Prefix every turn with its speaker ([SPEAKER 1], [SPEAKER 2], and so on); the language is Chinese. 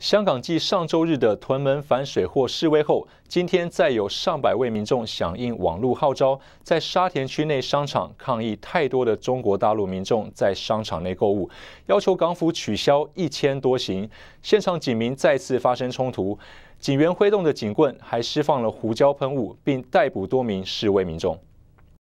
[SPEAKER 1] 香港继上周日的屯门反水货示威后，今天再有上百位民众响应网络号召，在沙田区内商场抗议太多的中国大陆民众在商场内购物，要求港府取消一千多行。现场警民再次发生冲突，警员挥动的警棍，还释放了胡椒喷雾，并逮捕多名示威民众。